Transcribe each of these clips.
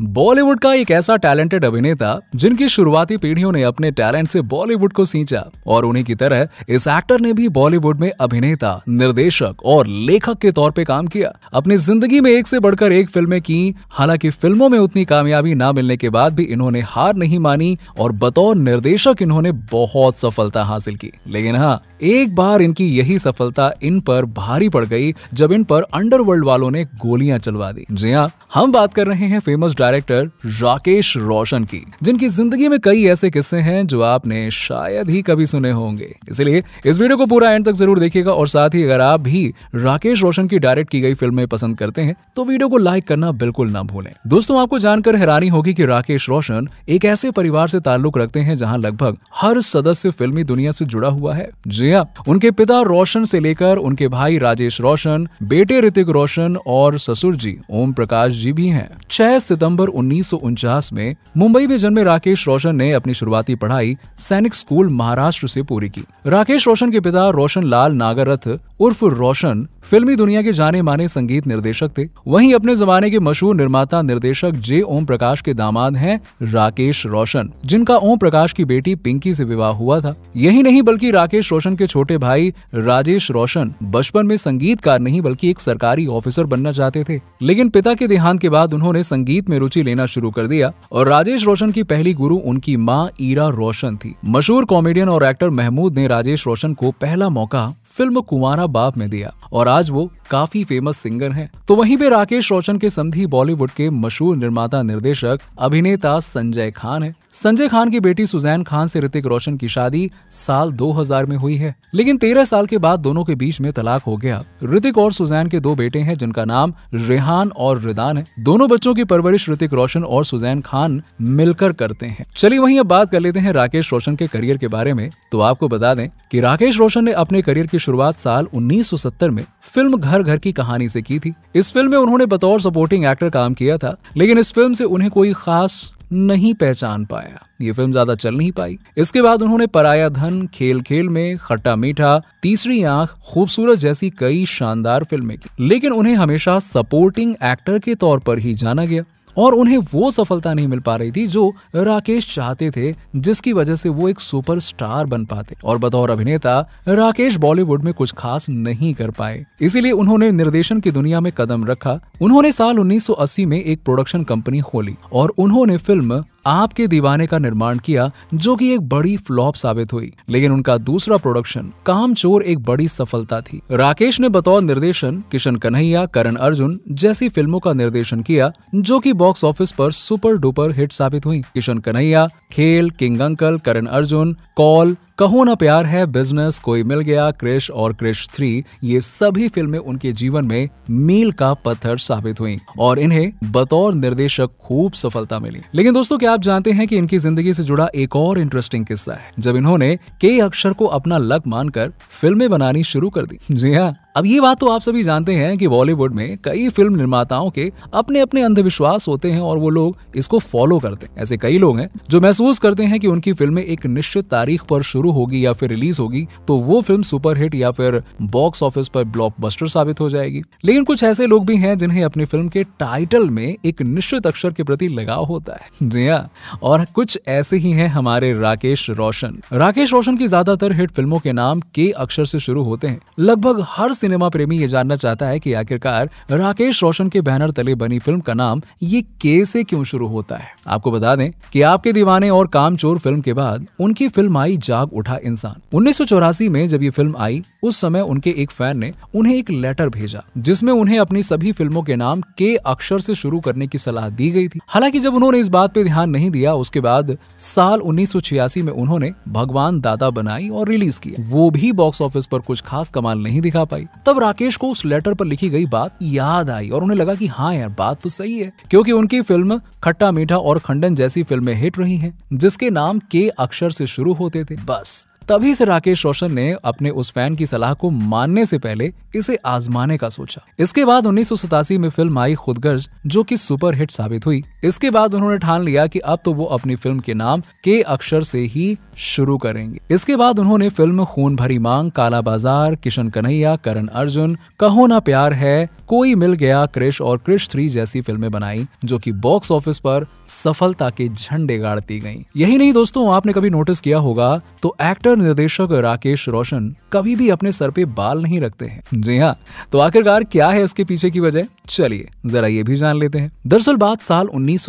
बॉलीवुड का एक ऐसा टैलेंटेड अभिनेता जिनकी शुरुआती पीढ़ियों ने अपने टैलेंट से बॉलीवुड को सींचा और उन्हीं की तरह इस एक्टर ने भी बॉलीवुड में अभिनेता निर्देशक और लेखक के तौर पे काम किया अपनी जिंदगी में एक से बढ़कर एक फिल्में की हालांकि फिल्मों में उतनी कामयाबी ना मिलने के बाद भी इन्होंने हार नहीं मानी और बतौर निर्देशक इन्होंने बहुत सफलता हासिल की लेकिन हाँ एक बार इनकी यही सफलता इन पर भारी पड़ गई जब इन पर अंडरवर्ल्ड वालों ने गोलियां चलवा दी जी हाँ हम बात कर रहे हैं फेमस डायरेक्टर राकेश रोशन की जिनकी जिंदगी में कई ऐसे किस्से हैं जो आपने शायद ही कभी सुने होंगे इसलिए इस वीडियो को पूरा एंड तक जरूर देखिएगा और साथ ही अगर आप भी राकेश रोशन की डायरेक्ट की गई फिल्में पसंद करते हैं तो वीडियो को लाइक करना बिल्कुल ना भूलें दोस्तों आपको जानकर हैरानी होगी की राकेश रोशन एक ऐसे परिवार से ताल्लुक रखते हैं जहाँ लगभग हर सदस्य फिल्मी दुनिया से जुड़ा हुआ है जी जी उनके पिता रोशन से लेकर उनके भाई राजेश रोशन बेटे ऋतिक रोशन और ससुर जी ओम प्रकाश जी भी हैं 6 सितंबर उन्नीस में मुंबई में जन्मे राकेश रोशन ने अपनी शुरुआती पढ़ाई सैनिक स्कूल महाराष्ट्र से पूरी की राकेश रोशन के पिता रोशन लाल नागरथ उर्फ रोशन फिल्मी दुनिया के जाने माने संगीत निर्देशक थे वहीं अपने जमाने के मशहूर निर्माता निर्देशक जे ओम प्रकाश के दामाद हैं राकेश रोशन जिनका ओम प्रकाश की बेटी पिंकी से विवाह हुआ था यही नहीं बल्कि राकेश रोशन के छोटे भाई राजेश रोशन बचपन में संगीतकार नहीं बल्कि एक सरकारी ऑफिसर बनना चाहते थे लेकिन पिता के देहांत के बाद उन्होंने संगीत में रुचि लेना शुरू कर दिया और राजेश रोशन की पहली गुरु उनकी माँ ईरा रोशन थी मशहूर कॉमेडियन और एक्टर महमूद ने राजेश रोशन को पहला मौका फिल्म कुमारा बाप ने दिया और आज वो काफी फेमस सिंगर हैं तो वहीं पे राकेश रोशन के संधि बॉलीवुड के मशहूर निर्माता निर्देशक अभिनेता संजय खान है संजय खान की बेटी सुजैन खान से ऋतिक रोशन की शादी साल 2000 में हुई है लेकिन 13 साल के बाद दोनों के बीच में तलाक हो गया ऋतिक और सुजैन के दो बेटे हैं जिनका नाम रेहान और रिदान है दोनों बच्चों की परवरिश ऋतिक रोशन और सुजैन खान मिलकर करते हैं चलिए वहीं अब बात कर लेते हैं राकेश रोशन के करियर के बारे में तो आपको बता दें की राकेश रोशन ने अपने करियर की शुरुआत साल उन्नीस में फिल्म घर हर घर की कहानी से की थी इस फिल्म में उन्होंने बतौर सपोर्टिंग एक्टर काम किया था लेकिन इस फिल्म से उन्हें कोई खास नहीं पहचान पाया ये फिल्म ज्यादा चल नहीं पाई इसके बाद उन्होंने पराया धन खेल खेल में खट्टा मीठा तीसरी आंख खूबसूरत जैसी कई शानदार फिल्में की लेकिन उन्हें हमेशा सपोर्टिंग एक्टर के तौर पर ही जाना गया और उन्हें वो सफलता नहीं मिल पा रही थी जो राकेश चाहते थे जिसकी वजह से वो एक सुपरस्टार बन पाते और बतौर अभिनेता राकेश बॉलीवुड में कुछ खास नहीं कर पाए इसीलिए उन्होंने निर्देशन की दुनिया में कदम रखा उन्होंने साल 1980 में एक प्रोडक्शन कंपनी खोली और उन्होंने फिल्म आपके दीवाने का निर्माण किया जो कि एक बड़ी फ्लॉप साबित हुई लेकिन उनका दूसरा प्रोडक्शन काम चोर एक बड़ी सफलता थी राकेश ने बतौर निर्देशन किशन कन्हैया करण अर्जुन जैसी फिल्मों का निर्देशन किया जो कि बॉक्स ऑफिस पर सुपर डुपर हिट साबित हुई किशन कन्हैया खेल किंग अंकल करण अर्जुन कॉल कहो ना प्यार है बिजनेस कोई मिल गया क्रिश और क्रिश थ्री ये सभी फिल्में उनके जीवन में मील का पत्थर साबित हुई और इन्हें बतौर निर्देशक खूब सफलता मिली लेकिन दोस्तों क्या आप जानते हैं कि इनकी जिंदगी से जुड़ा एक और इंटरेस्टिंग किस्सा है जब इन्होंने के अक्षर को अपना लक मानकर फिल्में बनानी शुरू कर दी जी हाँ अब ये बात तो आप सभी जानते हैं कि बॉलीवुड में कई फिल्म निर्माताओं के अपने अपने अंधविश्वास होते हैं और वो लोग इसको फॉलो करते हैं ऐसे कई लोग हैं जो महसूस करते हैं कि उनकी फिल्में एक निश्चित तारीख पर शुरू होगी या फिर रिलीज होगी तो वो फिल्म सुपरहिट या फिर बॉक्स ऑफिस पर ब्लॉकबस्टर साबित हो जाएगी लेकिन कुछ ऐसे लोग भी हैं जिन्हें अपनी फिल्म के टाइटल में एक निश्चित अक्षर के प्रति लगाव होता है जी हाँ और कुछ ऐसे ही है हमारे राकेश रोशन राकेश रोशन की ज्यादातर हिट फिल्मों के नाम के अक्षर से शुरू होते हैं लगभग हर सिनेमा प्रेमी ये जानना चाहता है कि आखिरकार राकेश रोशन के बैनर तले बनी फिल्म का नाम ये के से क्यों शुरू होता है आपको बता दें कि आपके दीवाने और कामचोर फिल्म के बाद उनकी फिल्म आई जाग उठा इंसान उन्नीस में जब ये फिल्म आई उस समय उनके एक फैन ने उन्हें एक लेटर भेजा जिसमे उन्हें अपनी सभी फिल्मों के नाम के अक्षर से शुरू करने की सलाह दी गई थी हालांकि जब उन्होंने इस बात पे ध्यान नहीं दिया उसके बाद साल उन्नीस में उन्होंने भगवान दादा बनाई और रिलीज की वो भी बॉक्स ऑफिस पर कुछ खास कमाल नहीं दिखा पाई तब राकेश को उस लेटर पर लिखी गई बात याद आई और उन्हें लगा कि हाँ यार बात तो सही है क्योंकि उनकी फिल्म खट्टा मीठा और खंडन जैसी फिल्में हिट रही हैं जिसके नाम के अक्षर से शुरू होते थे बस तभी से राकेश रोशन ने अपने उस फैन की सलाह को मानने से पहले इसे आजमाने का सोचा इसके बाद उन्नीस में फिल्म आई खुदगर्ज जो कि सुपरहिट साबित हुई इसके बाद उन्होंने ठान लिया कि अब तो वो अपनी फिल्म के नाम के अक्षर से ही शुरू करेंगे इसके बाद उन्होंने फिल्म खून भरी मांग काला बाजार किशन कन्हैया करण अर्जुन कहो ना प्यार है कोई मिल गया क्रिश और क्रिश थ्री जैसी फिल्में बनाई जो की बॉक्स ऑफिस पर सफलता के झंडे गाड़ती गईं। यही नहीं दोस्तों आपने कभी नोटिस किया होगा तो एक्टर निर्देशक राकेश रोशन कभी भी अपने सर पे बाल नहीं रखते हैं जी हाँ तो आखिरकार क्या है इसके पीछे की वजह चलिए जरा ये भी जान लेते हैं दरअसल बात साल उन्नीस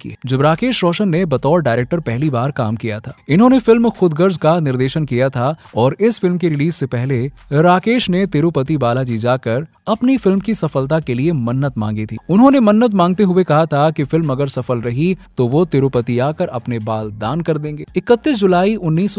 की जब राकेश रोशन ने बतौर डायरेक्टर पहली बार काम किया था इन्होंने फिल्म खुदगर्ज का निर्देशन किया था और इस फिल्म की रिलीज से पहले राकेश ने तिरुपति बालाजी जाकर अपनी फिल्म की सफलता के लिए मन्नत मांगी थी उन्होंने मन्नत मांगते हुए कहा था की फिल्म अगर सफल रही तो वो तिरुपति आकर अपने बाल दान कर देंगे इकतीस जुलाई उन्नीस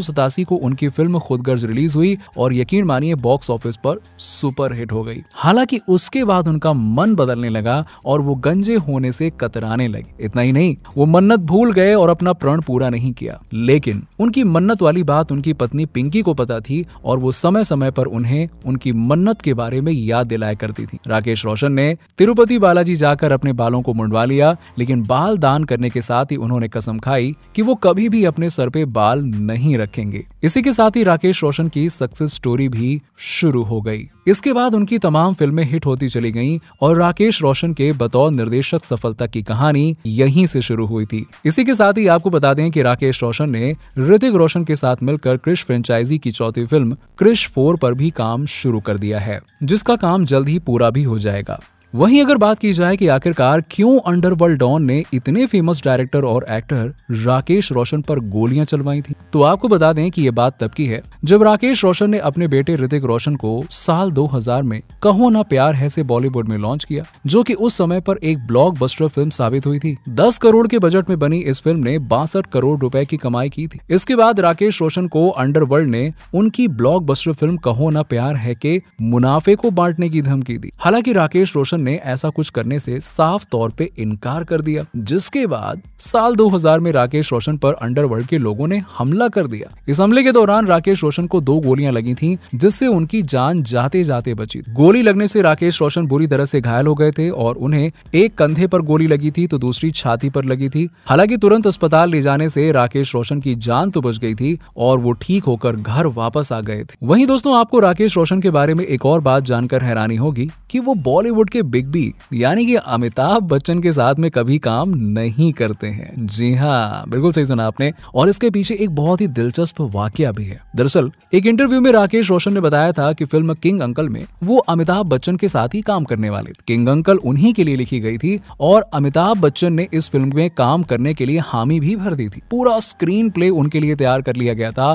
को उनकी फिल्म खुदगर्ज रिलीज हुई और यकीन मानिए बॉक्स ऑफिस पर सुपर हिट हो गई हालांकि उसके बाद उनका मन बदलने लगा और वो गंजे होने से कतराने लगे इतना ही नहीं वो मन्नत भूल गए और अपना प्रण पूरा नहीं किया लेकिन उनकी मन्नत वाली बात उनकी पत्नी पिंकी को पता थी और वो समय समय पर उन्हें उनकी मन्नत के बारे में याद दिलाया करती थी राकेश रोशन ने तिरुपति बालाजी जाकर अपने बालों को मुंडवा लिया लेकिन बाल दान करने के साथ ही उन्होंने कसम खाई कि वो कभी भी अपने सर पे बाल नहीं रखेंगे इसी के साथ ही राकेश रोशन की सक्सेस स्टोरी भी शुरू हो गई इसके बाद उनकी तमाम फिल्में हिट होती चली गईं और राकेश रोशन के बतौर निर्देशक सफलता की कहानी यहीं से शुरू हुई थी इसी के साथ ही आपको बता दें कि राकेश रोशन ने ऋतिक रोशन के साथ मिलकर क्रिश फ्रेंचाइजी की चौथी फिल्म क्रिश फोर पर भी काम शुरू कर दिया है जिसका काम जल्द ही पूरा भी हो जाएगा वहीं अगर बात की जाए कि आखिरकार क्यों अंडरवर्ल्ड डॉन ने इतने फेमस डायरेक्टर और एक्टर राकेश रोशन पर गोलियां चलवाई थी तो आपको बता दें कि ये बात तब की है जब राकेश रोशन ने अपने बेटे ऋतिक रोशन को साल 2000 में कहो ना प्यार है से बॉलीवुड में लॉन्च किया जो कि उस समय पर एक ब्लॉक फिल्म साबित हुई थी दस करोड़ के बजट में बनी इस फिल्म ने बासठ करोड़ रूपए की कमाई की थी इसके बाद राकेश रोशन को अंडरवर्ल्ड ने उनकी ब्लॉक फिल्म कहो ना प्यार है के मुनाफे को बांटने की धमकी दी हालांकि राकेश रोशन प्रशासन ने ऐसा कुछ करने से साफ तौर पे इनकार कर दिया जिसके बाद साल 2000 में राकेश रोशन पर अंडरवर्ल्ड के लोगों ने हमला कर दिया इस हमले के दौरान राकेश रोशन को दो गोलियां लगी थी जिससे उनकी जान जाते जाते बची गोली लगने से राकेश रोशन बुरी तरह से घायल हो गए थे और उन्हें एक कंधे पर गोली लगी थी तो दूसरी छाती पर लगी थी हालांकि तुरंत अस्पताल ले जाने से राकेश रोशन की जान तो बच गई थी और वो ठीक होकर घर वापस आ गए थे वहीं दोस्तों आपको राकेश रोशन के बारे में एक और बात जानकर हैरानी होगी कि वो बॉलीवुड के बिग बी यानी कि अमिताभ बच्चन के साथ में कभी काम नहीं करते हैं जी हाँ बिल्कुल सही सुना आपने और इसके पीछे एक बहुत ही दिलचस्प वाक्य भी है दरअसल एक इंटरव्यू में राकेश रोशन ने बताया था की फिल्म किंग अंकल में वो अमिताभ बच्चन के साथ ही काम करने वाले किंग अंकल उन्हीं के लिए लिखी गई थी और अमिताभ बच्चन ने इस फिल्म में काम करने के लिए हामी भी भर दी थी पूरा स्क्रीन प्ले उनके लिए तैयार कर लिया गया था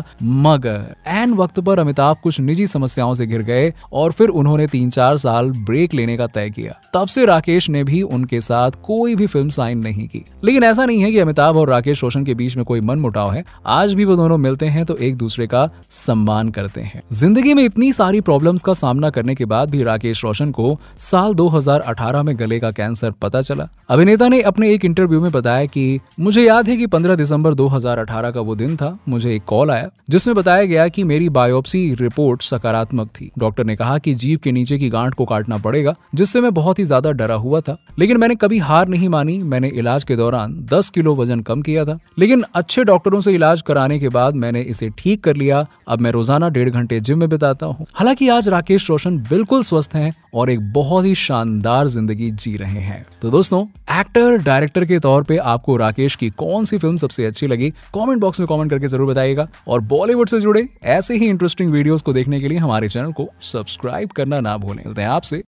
मगर एन वक्त पर अमिताभ कुछ निजी समस्याओं से घिर गए और फिर उन्होंने तीन चार साल ब्रेक लेने का तय किया किया तब से राकेश ने भी उनके साथ कोई भी फिल्म साइन नहीं की लेकिन ऐसा नहीं है कि अमिताभ और राकेश रोशन के बीच में कोई मन मुटाव है आज भी वो दोनों मिलते हैं तो एक दूसरे का सम्मान करते हैं जिंदगी में इतनी सारी प्रॉब्लम का सामना करने के बाद भी राकेश रोशन को साल दो में गले का कैंसर पता चला अभिनेता ने अपने एक इंटरव्यू में बताया की मुझे याद है की पंद्रह दिसंबर दो का वो दिन था मुझे एक कॉल आया जिसमें बताया गया की मेरी बायोप्सी रिपोर्ट सकारात्मक थी डॉक्टर ने कहा कि जीव के नीचे की गांठ को काटना पड़ेगा जिससे मैं बहुत ही ज्यादा डरा हुआ था लेकिन मैंने कभी हार नहीं मानी मैंने इलाज के दौरान 10 किलो वजन कम किया था लेकिन अच्छे डॉक्टरों से इलाज कराने के बाद मैंने इसे ठीक कर लिया अब मैं रोजाना डेढ़ घंटे जिम में बिताता हूँ हालांकि आज राकेश रोशन बिल्कुल स्वस्थ है और एक बहुत ही शानदार जिंदगी जी रहे हैं तो दोस्तों एक्टर डायरेक्टर के तौर पर आपको राकेश की कौन सी फिल्म सबसे अच्छी लगी कॉमेंट बॉक्स में कॉमेंट करके जरूर बताइएगा और बॉलीवुड से जुड़े ऐसे ही इंटरेस्टिंग वीडियोस को देखने के लिए हमारे चैनल को सब्सक्राइब करना ना भूलें मिलते हैं आपसे